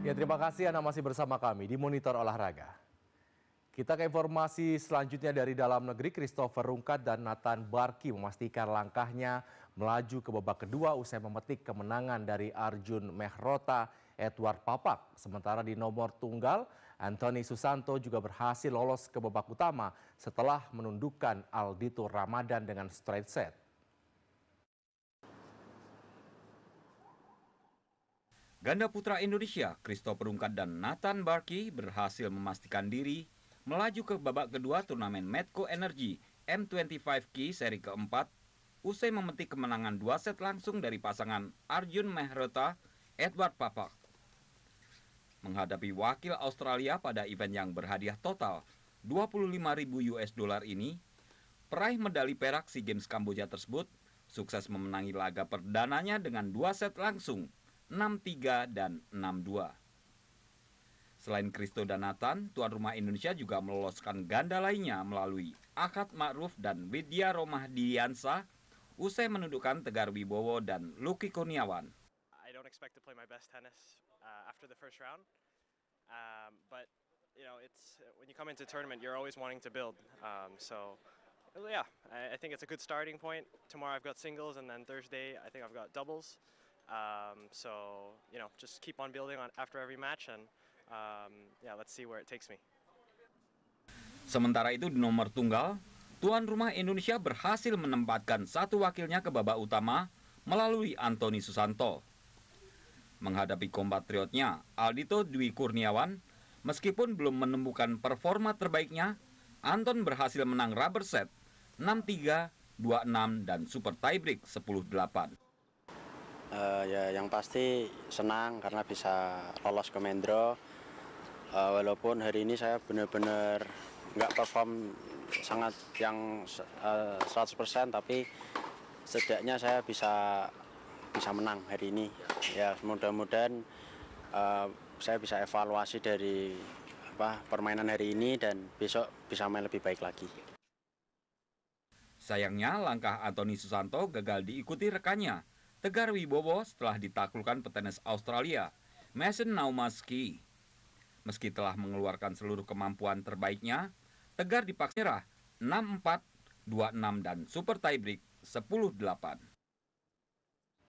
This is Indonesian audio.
Ya terima kasih Anda masih bersama kami di Monitor Olahraga. Kita ke informasi selanjutnya dari dalam negeri, Christopher Rungkat dan Nathan Barki memastikan langkahnya melaju ke babak kedua usai memetik kemenangan dari Arjun Mehrota Edward Papak. Sementara di nomor tunggal, Anthony Susanto juga berhasil lolos ke babak utama setelah menundukkan Aldito Ramadan dengan straight set. Ganda putra Indonesia, Kristo Perungkat dan Nathan Barki berhasil memastikan diri melaju ke babak kedua turnamen Medco Energy M25K seri keempat usai memetik kemenangan dua set langsung dari pasangan Arjun Mehrota Edward Papak. Menghadapi wakil Australia pada event yang berhadiah total 25.000 US dollar ini, peraih medali perak SEA Games Kamboja tersebut sukses memenangi laga perdananya dengan dua set langsung 63 dan 62. Selain Kristo dan Nathan, tuan rumah Indonesia juga meloloskan ganda lainnya melalui Akad Ma'ruf dan Widya Romah Diansa usai menundukkan Tegar Wibowo dan Lucky Kurniawan. I don't expect to play my best tennis uh, after the first round. Um, but you know, it's when you come into tournament, you're always wanting to build. Um, so yeah, I, I think it's a good starting point. Tomorrow I've got singles, and then Thursday I think I've got doubles. Um, so you know, just keep on building on after every match, and um, yeah, let's see where it takes me. Sementara itu di nomor tunggal, tuan rumah Indonesia berhasil menempatkan satu wakilnya ke babak utama melalui Antoni Susanto. Menghadapi kompatriotnya Aldito Dwi Kurniawan, meskipun belum menemukan performa terbaiknya, Anton berhasil menang rubber set 6-3, 2-6 dan super tiebreak 10-8. Uh, ya yang pasti senang karena bisa lolos ke Mendro. Uh, walaupun hari ini saya benar-benar nggak perform sangat yang uh, eh, 100% tapi setidaknya saya bisa bisa menang hari ini. Ya mudah-mudahan uh, saya bisa evaluasi dari apa permainan hari ini dan besok bisa main lebih baik lagi. Sayangnya langkah Antoni Susanto gagal diikuti rekannya Tegar Wibowo setelah ditaklukkan petenis Australia, Mason Naumaski. Meski telah mengeluarkan seluruh kemampuan terbaiknya, Tegar dipaksa menyerah 6-4, 2-6 dan super tiebreak 10-8.